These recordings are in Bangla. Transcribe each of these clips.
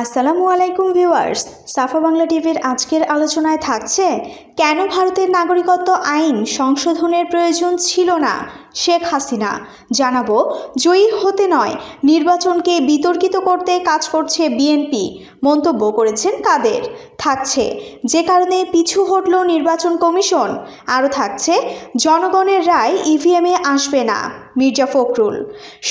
আসসালামু আলাইকুম ভিউয়ার্স সাফা বাংলা টিভির আজকের আলোচনায় থাকছে কেন ভারতের নাগরিকত্ব আইন সংশোধনের প্রয়োজন ছিল না শেখ হাসিনা জানাবো জয়ী হতে নয় নির্বাচনকে বিতর্কিত করতে কাজ করছে বিএনপি মন্তব্য করেছেন কাদের থাকছে যে কারণে পিছু হটল নির্বাচন কমিশন আরও থাকছে জনগণের রায় ইভিএমে আসবে না মির্জা ফখরুল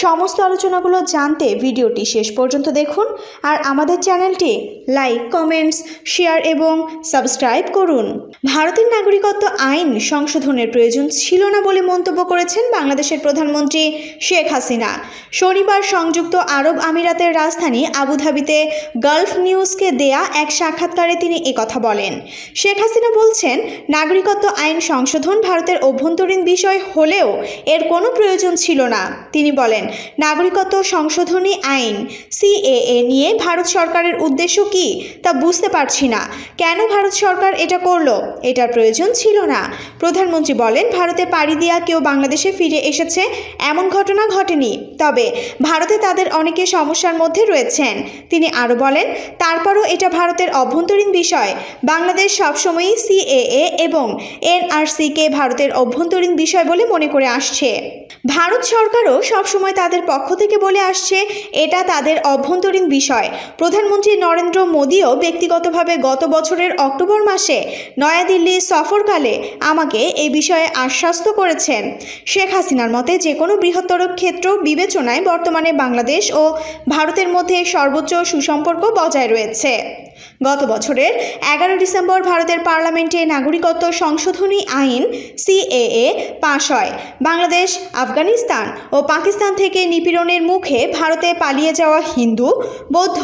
সমস্ত আলোচনাগুলো জানতে ভিডিওটি শেষ পর্যন্ত দেখুন আর আমাদের চ্যানেলটি লাইক কমেন্টস শেয়ার এবং সাবস্ক্রাইব করুন ভারতের নাগরিকত্ব আইন সংশোধনের প্রয়োজন ছিল না বলে মন্তব্য করেছেন বাংলাদেশের প্রধানমন্ত্রী শেখ হাসিনা শনিবার সংযুক্ত আরব আমিরাতের রাজধানী আবুধাবিতে গালফ নিউজকে দেয়া এক সাক্ষাৎকারে তিনি একথা বলেন শেখ হাসিনা বলছেন নাগরিকত্ব আইন সংশোধন ভারতের অভ্যন্তরীণ বিষয় হলেও এর কোনো প্রয়োজন ছিল না তিনি বলেন নাগরিকত্ব সংশোধনী আইন সিএএ নিয়ে ভারত সরকারের উদ্দেশ্য কি তা বুঝতে পারছি না কেন ভারত সরকার এটা করল এটার প্রয়োজন ছিল না প্রধানমন্ত্রী বলেন ভারতে পাড়ি দিয়া কেউ বাংলাদেশে ফিরে এসেছে এমন ঘটনা ঘটেনি তবে ভারতে তাদের অনেকে সমস্যার মধ্যে রয়েছেন তিনি আরও বলেন তারপরও এটা ভারতের অভ্যন্তরীণ বিষয় বাংলাদেশ সবসময়ই সিএএ এবং এনআরসিকে ভারতের অভ্যন্তরীণ বিষয় বলে মনে করে আসছে ভারত সরকারও সবসময় তাদের পক্ষ থেকে বলে আসছে এটা তাদের অভ্যন্তরীণ বিষয় প্রধানমন্ত্রী নরেন্দ্র মোদীও ব্যক্তিগতভাবে গত বছরের অক্টোবর মাসে নয়াদিল্লি সফরকালে আমাকে এই বিষয়ে আশ্বস্ত করেছেন শেখ হাসিনার মতে যে কোনো বৃহত্তর ক্ষেত্র বিবেচনায় বর্তমানে বাংলাদেশ ও ভারতের মধ্যে সর্বোচ্চ সুসম্পর্ক বজায় রয়েছে গত বছরের এগারো ডিসেম্বর ভারতের পার্লামেন্টে নাগরিকত্ব সংশোধনী আইন সিএএ পাশ হয় বাংলাদেশ আফগানিস্তান ও পাকিস্তান থেকে নিপীড়নের মুখে ভারতে পালিয়ে যাওয়া হিন্দু বৌদ্ধ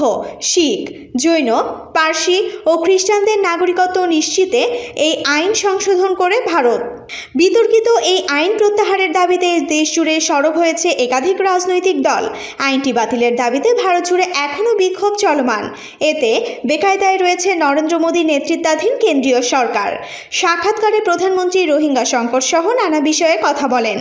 শিখ জৈন পার্সি ও খ্রিস্টানদের নাগরিকত্ব নিশ্চিতে এই আইন সংশোধন করে ভারত বিতর্কিত এই আইন প্রত্যাহারের দাবিতে দেশ জুড়ে সরব হয়েছে একাধিক রাজনৈতিক দল আইনটি বাতিলের দাবিতে ভারত জুড়ে এখনও বিক্ষোভ চলমান এতে বেকার বেকায়দায় রয়েছে নরেন্দ্র মোদী নেতৃত্বাধীন কেন্দ্রীয় সরকার সাক্ষাৎকারে প্রধানমন্ত্রী রোহিঙ্গা সংকট সহ নানা বিষয়ে কথা বলেন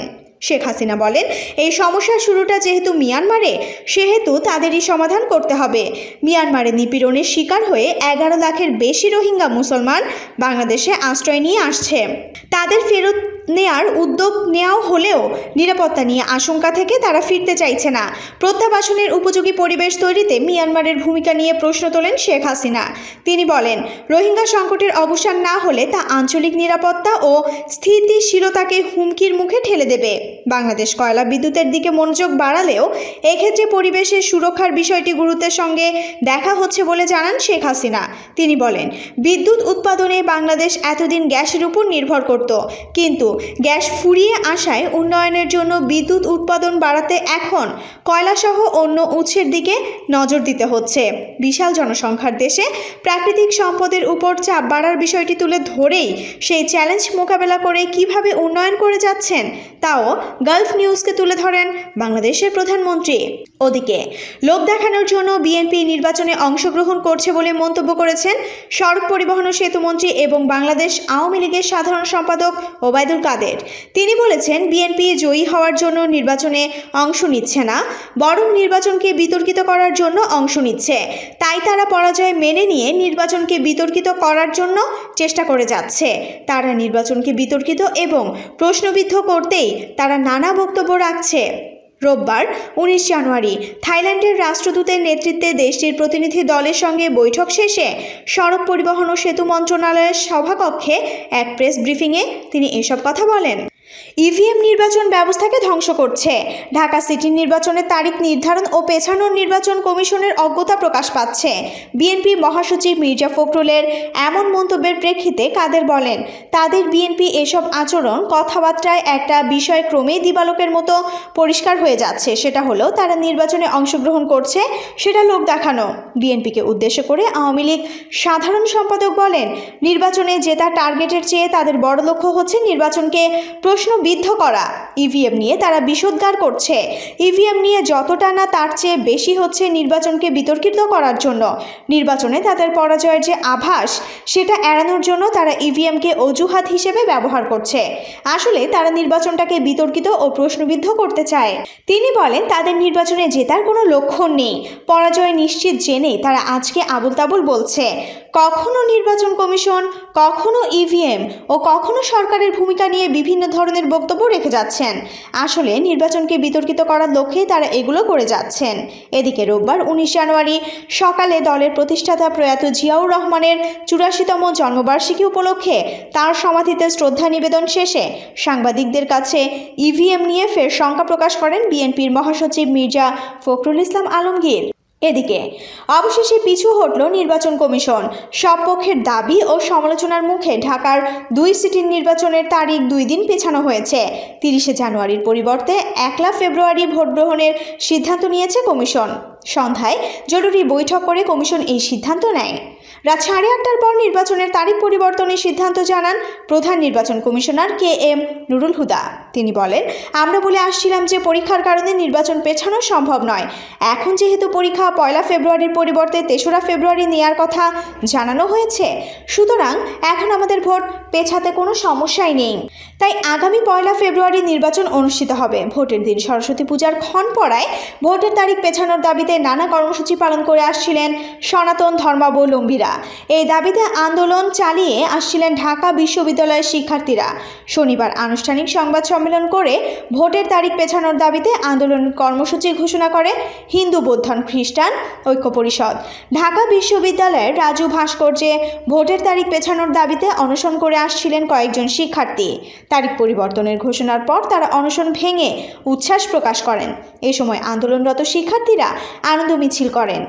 শেখ হাসিনা বলেন এই সমস্যার শুরুটা যেহেতু মিয়ানমারে সেহেতু তাদেরই সমাধান করতে হবে মিয়ানমারে নিপীড়নের শিকার হয়ে এগারো লাখের বেশি রোহিঙ্গা মুসলমান বাংলাদেশে আশ্রয় নিয়ে আসছে তাদের ফেরত নেয়ার উদ্যোগ নেওয়া হলেও নিরাপত্তা নিয়ে আশঙ্কা থেকে তারা ফিরতে চাইছে না প্রত্যাবাসনের উপযোগী পরিবেশ তৈরিতে মিয়ানমারের ভূমিকা নিয়ে প্রশ্ন তোলেন শেখ হাসিনা তিনি বলেন রোহিঙ্গা সংকটের অবসান না হলে তা আঞ্চলিক নিরাপত্তা ও স্থিতিশীলতাকে হুমকির মুখে ঠেলে দেবে বাংলাদেশ কয়লা বিদ্যুতের দিকে মনোযোগ বাড়ালেও এক্ষেত্রে পরিবেশের সুরক্ষার বিষয়টি গুরুত্বের সঙ্গে দেখা হচ্ছে বলে জানান শেখ হাসিনা তিনি বলেন বিদ্যুৎ উৎপাদনে বাংলাদেশ এতদিন গ্যাসের উপর নির্ভর করত কিন্তু গ্যাস ফুরিয়ে আসায় উন্নয়নের জন্য বিদ্যুৎ উৎপাদন বাড়াতে এখন কয়লাসহ অন্য উৎসের দিকে নজর দিতে হচ্ছে বিশাল জনসংখ্যার দেশে প্রাকৃতিক সম্পদের উপর চাপ বাড়ার বিষয়টি তুলে ধরেই সেই চ্যালেঞ্জ মোকাবেলা করে কিভাবে উন্নয়ন করে যাচ্ছেন তাও গালফ নিউজকে তুলে ধরেন বাংলাদেশের প্রধানমন্ত্রী ওদিকে লোভ দেখানোর জন্য বিএনপি নির্বাচনে অংশগ্রহণ করছে বলে মন্তব্য করেছেন সড়ক পরিবহন ও সেতুমন্ত্রী এবং বাংলাদেশ আওয়ামী লীগের সাধারণ সম্পাদক ওবায়দুল কাদের তিনি বলেছেন বিএনপি জয়ী হওয়ার জন্য নির্বাচনে অংশ নিচ্ছে না বরং নির্বাচনকে বিতর্কিত করার জন্য অংশ নিচ্ছে তাই তারা পরাজয় মেনে নিয়ে নির্বাচনকে বিতর্কিত করার জন্য চেষ্টা করে যাচ্ছে তারা নির্বাচনকে বিতর্কিত এবং প্রশ্নবিদ্ধ করতেই তারা নানা বক্তব্য রাখছে রোববার উনিশ জানুয়ারি থাইল্যান্ডের রাষ্ট্রদূতের নেতৃত্বে দেশটির প্রতিনিধি দলের সঙ্গে বৈঠক শেষে সড়ক পরিবহন ও সেতু মন্ত্রণালয়ের সভাকক্ষে এক প্রেস ব্রিফিংয়ে তিনি এসব কথা বলেন ইভিএম e নির্বাচন ব্যবস্থাকে ধ্বংস করছে ঢাকা সিটির নির্বাচনের তারিখ নির্ধারণ ও পেছানোর নির্বাচন কমিশনের অজ্ঞতা প্রকাশ পাচ্ছে বিএনপি মহাসচিব মির্জা ফখরুলের এমন মন্তব্যের প্রেক্ষিতে কাদের বলেন তাদের বিএনপি এসব আচরণ কথাবার্তায় একটা বিষয় ক্রমেই দিবালোকের মতো পরিষ্কার হয়ে যাচ্ছে সেটা হলো তারা নির্বাচনে অংশগ্রহণ করছে সেটা লোক দেখানো বিএনপিকে উদ্দেশ্য করে আওয়ামী লীগ সাধারণ সম্পাদক বলেন নির্বাচনে জেতা টার্গেটের চেয়ে তাদের বড় লক্ষ্য হচ্ছে নির্বাচনকে প্রশ্ন প্রশ্নবিদ্ধ করা ইভিএম নিয়ে তারা বিষোদ্গার করছে ইভিএম নিয়ে যতটা না তার চেয়ে বেশি হচ্ছে নির্বাচনকে বিতর্কিত করার জন্য নির্বাচনে তাদের পরাজয়ের যে আভাস সেটা এড়ানোর জন্য তারা ইভিএমকে অজুহাত হিসেবে ব্যবহার করছে আসলে তারা নির্বাচনটাকে বিতর্কিত ও প্রশ্নবিদ্ধ করতে চায় তিনি বলেন তাদের নির্বাচনে জেতার কোনো লক্ষণ নেই পরাজয় নিশ্চিত জেনেই তারা আজকে আবুল তাবুল বলছে কখনো নির্বাচন কমিশন কখনো ইভিএম e ও কখনো সরকারের ভূমিকা নিয়ে বিভিন্ন ধরনের বক্তব্য রেখে যাচ্ছেন আসলে নির্বাচনকে বিতর্কিত করার লক্ষ্যেই তারা এগুলো করে যাচ্ছেন এদিকে রোববার উনিশ জানুয়ারি সকালে দলের প্রতিষ্ঠাতা প্রয়াত জিয়াউর রহমানের চুরাশিতম জন্মবার্ষিকী উপলক্ষে তার সমাধিতে শ্রদ্ধা নিবেদন শেষে সাংবাদিকদের কাছে ইভিএম e নিয়ে ফের শঙ্কা প্রকাশ করেন বিএনপির মহাসচিব মির্জা ফখরুল ইসলাম আলমগীর এদিকে অবশেষে পিছু হটল নির্বাচন কমিশন সব পক্ষের দাবি ও সমালোচনার মুখে ঢাকার দুই সিটির নির্বাচনের তারিখ দুই দিন পেছানো হয়েছে তিরিশে জানুয়ারির পরিবর্তে একলা ফেব্রুয়ারি ভোট গ্রহণের সিদ্ধান্ত নিয়েছে কমিশন সন্ধ্যায় জরুরি বৈঠক করে কমিশন এই সিদ্ধান্ত নেয় রাত সাড়ে আটটার পর নির্বাচনের তারিখ পরিবর্তনের সিদ্ধান্ত জানান প্রধান নির্বাচন commissioner K M Nurul Huda তিনি বলেন আমরা বলে আসছিলাম যে পরীক্ষার কারণে নির্বাচন পেছানো সম্ভব নয় এখন যেহেতু পরীক্ষা পয়লা ফেব্রুয়ারির পরিবর্তে তেসরা ফেব্রুয়ারি নেওয়ার কথা জানানো হয়েছে সুতরাং এখন আমাদের ভোট পেছাতে কোনো সমস্যাই নেই তাই আগামী পয়লা ফেব্রুয়ারি নির্বাচন অনুষ্ঠিত হবে ভোটের দিন সরস্বতী পূজার ক্ষণ পড়ায় ভোটের তারিখ পেছানোর দাবিতে নানা কর্মসূচি পালন করে আসছিলেন সনাতন ধর্মাবলম্বীরা এই দাবিতে আন্দোলন চালিয়ে আসছিলেন ঢাকা বিশ্ববিদ্যালয়ের শিক্ষার্থীরা শনিবার আনুষ্ঠানিক সংবাদ সম্মেলন করে ভোটের তারিখ পেছানোর দাবিতে আন্দোলন কর্মসূচি ঘোষণা করে হিন্দু বৌদ্ধন খ্রিস্টান ঐক্য পরিষদ ঢাকা বিশ্ববিদ্যালয়ের রাজু ভাস্কর্যে ভোটের তারিখ পেছানোর দাবিতে অনশন করে আসছিলেন কয়েকজন শিক্ষার্থী তারিখ পরিবর্তনের ঘোষণার পর তারা অনশন ভেঙে উচ্ছ্বাস প্রকাশ করেন এ সময় আন্দোলনরত শিক্ষার্থীরা আনন্দ মিছিল করেন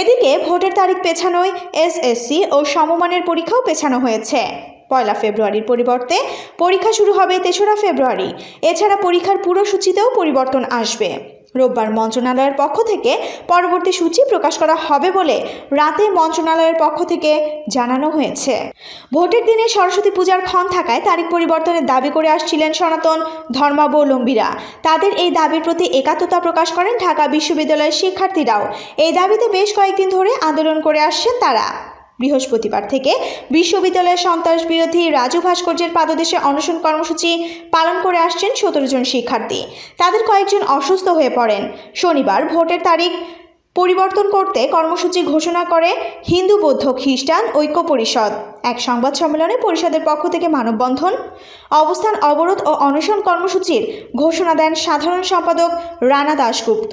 এদিকে ভোটের তারিখ পেছানোয় এসএসসি ও সমমানের পরীক্ষাও পেছানো হয়েছে পয়লা ফেব্রুয়ারির পরিবর্তে পরীক্ষা শুরু হবে তেসরা ফেব্রুয়ারি এছাড়া পরীক্ষার পুরো সূচিতেও পরিবর্তন আসবে রোববার মন্ত্রণালয়ের পক্ষ থেকে পরবর্তী সূচি প্রকাশ করা হবে বলে রাতে মন্ত্রণালয়ের পক্ষ থেকে জানানো হয়েছে ভোটের দিনে সরস্বতী পূজার ক্ষণ থাকায় তারিখ পরিবর্তনের দাবি করে আসছিলেন সনাতন ধর্মাবলম্বীরা তাদের এই দাবির প্রতি একাত্মতা প্রকাশ করেন ঢাকা বিশ্ববিদ্যালয়ের শিক্ষার্থীরাও এই দাবিতে বেশ কয়েকদিন ধরে আন্দোলন করে আসছেন তারা বৃহস্পতিবার থেকে বিশ্ববিদ্যালয়ের সন্ত্রাস বিরোধী রাজু ভাস্কর্যের পাদদেশে অনশন কর্মসূচি পালন করে আসছেন সতেরো জন শিক্ষার্থী তাদের কয়েকজন অসুস্থ হয়ে পড়েন শনিবার ভোটের তারিখ পরিবর্তন করতে কর্মসূচি ঘোষণা করে হিন্দু বৌদ্ধ খ্রিস্টান ঐক্য পরিষদ এক সংবাদ সম্মেলনে পরিষদের পক্ষ থেকে মানববন্ধন অবস্থান অবরোধ ও অনশন কর্মসূচির ঘোষণা দেন সাধারণ সম্পাদক রানা দাশগুপ্ত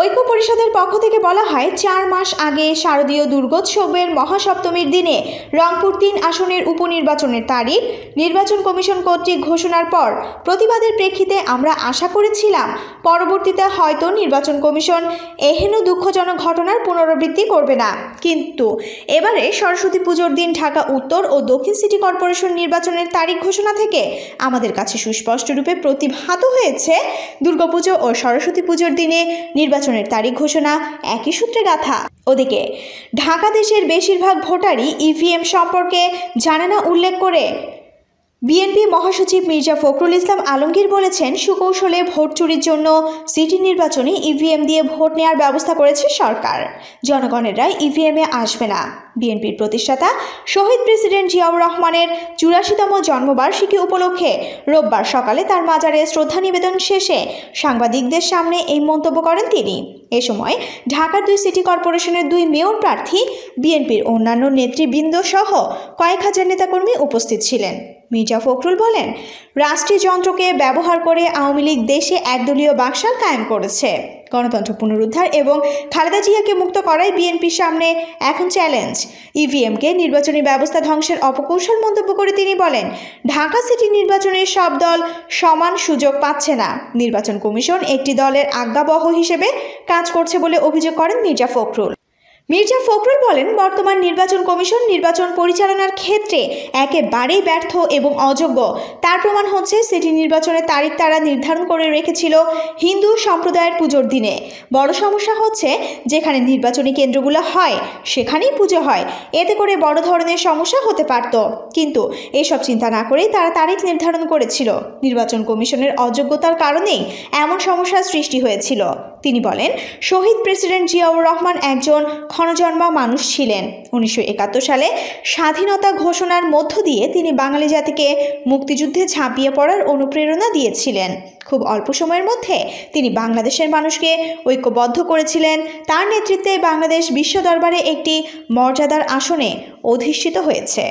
ঐক্য পরিষদের পক্ষ থেকে বলা হয় চার মাস আগে শারদীয় দুর্গোৎসবের মহাসপ্তমীর দিনে রংপুর তিন আসনের উপনির্বাচনের তারিখ নির্বাচন কমিশন কর্তৃক ঘোষণার পর প্রতিবাদের প্রেক্ষিতে আমরা আশা করেছিলাম পরবর্তীতে হয়তো নির্বাচন কমিশন এহেন দুঃখজনক ঘটনার পুনরাবৃত্তি করবে না কিন্তু এবারে সরস্বতী পুজোর দিন ঢাকা উত্তর ও দক্ষিণ সিটি কর্পোরেশন নির্বাচনের তারিখ ঘোষণা থেকে আমাদের কাছে সুস্পষ্টরূপে প্রতিভাত হয়েছে দুর্গাপুজো ও সরস্বতী পুজোর দিনে নির্বাচনের তারিখ ঘোষণা একই সূত্রে গাথা ওদিকে ঢাকা দেশের বেশিরভাগ ভোটারই ইভিএম সম্পর্কে জানে না উল্লেখ করে বিএনপি মহাসচিব মির্জা ফখরুল ইসলাম আলমগীর বলেছেন সুকৌশলে ভোট চুরির জন্য সিটি নির্বাচনে ইভিএম দিয়ে ভোট নেওয়ার ব্যবস্থা করেছে সরকার জনগণের ইভিএমে আসবে না বিএনপির প্রতিষ্ঠাতা শহীদ প্রেসিডেন্ট জিয়াউর রহমানের চুরাশিতম জন্মবার্ষিকী উপলক্ষে রোববার সকালে তার মাজারে শ্রদ্ধা নিবেদন শেষে সাংবাদিকদের সামনে এই মন্তব্য করেন তিনি এ সময় ঢাকার দুই সিটি কর্পোরেশনের দুই মেয়র প্রার্থী বিএনপির অন্যান্য নেতৃবৃন্দ সহ কয়েক হাজার নেতাকর্মী উপস্থিত ছিলেন মির্জা ফখরুল বলেন রাষ্ট্রীয় যন্ত্রকে ব্যবহার করে আওয়ামী লীগ দেশে একদলীয় বাকশাল কায়েম করেছে গণতন্ত্র পুনরুদ্ধার এবং খালেদা জিয়াকে মুক্ত করাই বিএনপির সামনে এখন চ্যালেঞ্জ ইভিএমকে e নির্বাচনী ব্যবস্থা ধ্বংসের অপকৌশল মন্তব্য করে তিনি বলেন ঢাকা সিটি নির্বাচনে সব দল সমান সুযোগ পাচ্ছে না নির্বাচন কমিশন একটি দলের আজ্ঞাবহ হিসেবে কাজ করছে বলে অভিযোগ করেন মির্জা ফখরুল মির্জা ফখরুল বলেন বর্তমান নির্বাচন কমিশন নির্বাচন পরিচালনার ক্ষেত্রে একেবারেই ব্যর্থ এবং অযোগ্য তার প্রমাণ হচ্ছে সিটি নির্বাচনের তারিখ তারা নির্ধারণ করে রেখেছিল হিন্দু সম্প্রদায়ের পুজোর দিনে বড় সমস্যা হচ্ছে যেখানে নির্বাচনী কেন্দ্রগুলো হয় সেখানেই পুজো হয় এতে করে বড় ধরনের সমস্যা হতে পারত কিন্তু এসব চিন্তা না করেই তারা তারিখ নির্ধারণ করেছিল নির্বাচন কমিশনের অযোগ্যতার কারণেই এমন সমস্যার সৃষ্টি হয়েছিল তিনি বলেন শহীদ প্রেসিডেন্ট জিয়াউর রহমান একজন ক্ষণজন্মা মানুষ ছিলেন উনিশশো সালে স্বাধীনতা ঘোষণার মধ্য দিয়ে তিনি বাঙালি জাতিকে মুক্তিযুদ্ধে ঝাঁপিয়ে পড়ার অনুপ্রেরণা দিয়েছিলেন খুব অল্প সময়ের মধ্যে তিনি বাংলাদেশের মানুষকে ঐক্যবদ্ধ করেছিলেন তার নেতৃত্বে বাংলাদেশ বিশ্ব দরবারে একটি মর্যাদার আসনে অধিষ্ঠিত হয়েছে